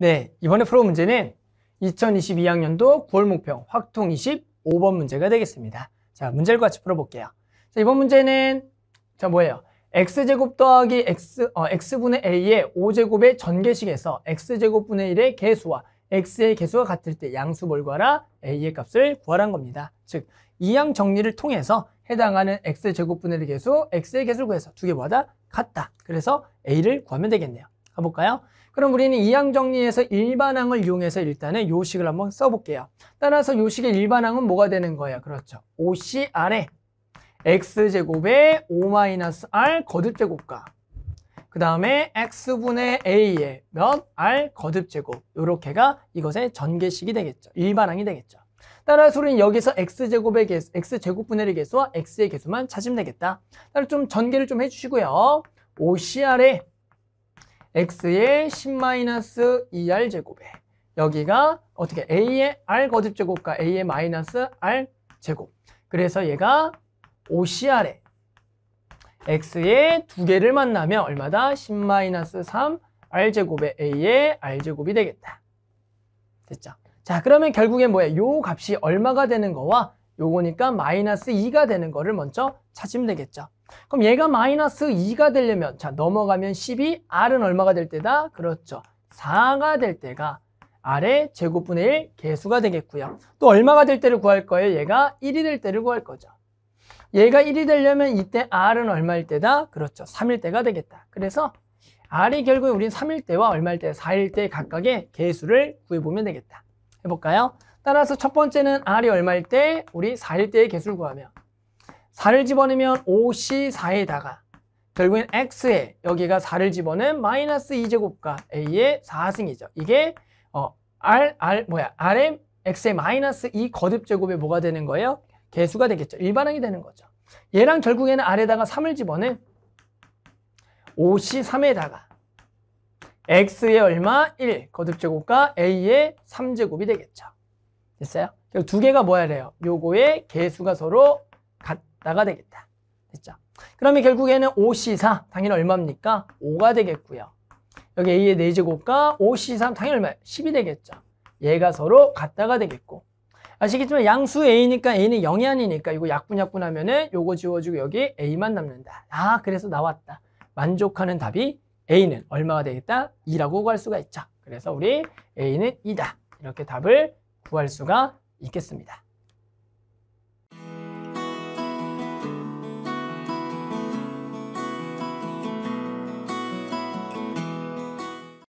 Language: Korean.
네, 이번에 프로 문제는 2022학년도 9월 목표 확통 25번 문제가 되겠습니다. 자, 문제를 같이 풀어볼게요. 자, 이번 문제는 자 뭐예요? x제곱 더하기 x, 어, x분의 a의 5제곱의 전개식에서 x제곱분의 1의 개수와 x의 개수가 같을 때 양수뭘 구하라? a의 값을 구하란 겁니다. 즉, 이항 정리를 통해서 해당하는 x제곱분의 1 개수, x의 개수를 구해서 두개 뭐다? 같다. 그래서 a를 구하면 되겠네요. 가볼까요? 그럼 우리는 이항 정리에서 일반항을 이용해서 일단은 요식을 한번 써볼게요. 따라서 요식의 일반항은 뭐가 되는 거예요? 그렇죠. OC 아래 x제곱에 5-r 거듭제곱과 그 다음에 x분의 a의 몇 r 거듭제곱 요렇게가 이것의 전개식이 되겠죠. 일반항이 되겠죠. 따라서 우리는 여기서 x제곱의 개수, x제곱분의 개수와 x의 개수만 찾으면 되겠다. 따라서 좀 전개를 좀 해주시고요. o c 아래 x의 10-2r 제곱에 여기가 어떻게 a의 r 거듭 제곱과 a의 마이너스 r 제곱 그래서 얘가 5 c r 에 x의 두 개를 만나면 얼마다? 10-3 r제곱에 a의 r제곱이 되겠다. 됐죠? 자 그러면 결국엔 뭐예요? 요 값이 얼마가 되는 거와 요거니까 마이너스 2가 되는 거를 먼저 찾으면 되겠죠. 그럼 얘가 마이너스 2가 되려면 자 넘어가면 10이 R은 얼마가 될 때다? 그렇죠. 4가 될 때가 R의 제곱분의 1 개수가 되겠고요. 또 얼마가 될 때를 구할 거예요? 얘가 1이 될 때를 구할 거죠. 얘가 1이 되려면 이때 R은 얼마일 때다? 그렇죠. 3일 때가 되겠다. 그래서 R이 결국에 우린 3일 때와 얼마일 때, 4일 때 각각의 개수를 구해보면 되겠다. 해볼까요? 따라서 첫 번째는 R이 얼마일 때, 우리 4일 때의 개수를 구하면 4를 집어넣으면 5c 4에다가 결국엔 x에 여기가 4를 집어넣은 마이너스 2제곱과 a의 4승이죠. 이게 어, r, r 뭐야 rm x의 마이너스 2 거듭 제곱에 뭐가 되는 거예요? 개수가 되겠죠. 일반항이 되는 거죠. 얘랑 결국에는 r에다가 3을 집어넣은 5c 3에다가 x의 얼마? 1 거듭제곱과 a의 3제곱이 되겠죠. 됐어요? 두 개가 뭐야 돼요? 요거의 개수가 서로 같, 나가 되겠다. 됐죠? 그러면 결국에는 5C4 당연히 얼마입니까? 5가 되겠고요. 여기 A의 4제곱과 5C3 당연히 얼마? 10이 되겠죠. 얘가 서로 같다가 되겠고 아시겠지만 양수 A니까 A는 0이 아니니까 이거 약분 약분하면 은 요거 지워주고 여기 A만 남는다. 아 그래서 나왔다. 만족하는 답이 A는 얼마가 되겠다? 2라고 구할 수가 있죠. 그래서 우리 A는 2다. 이렇게 답을 구할 수가 있겠습니다.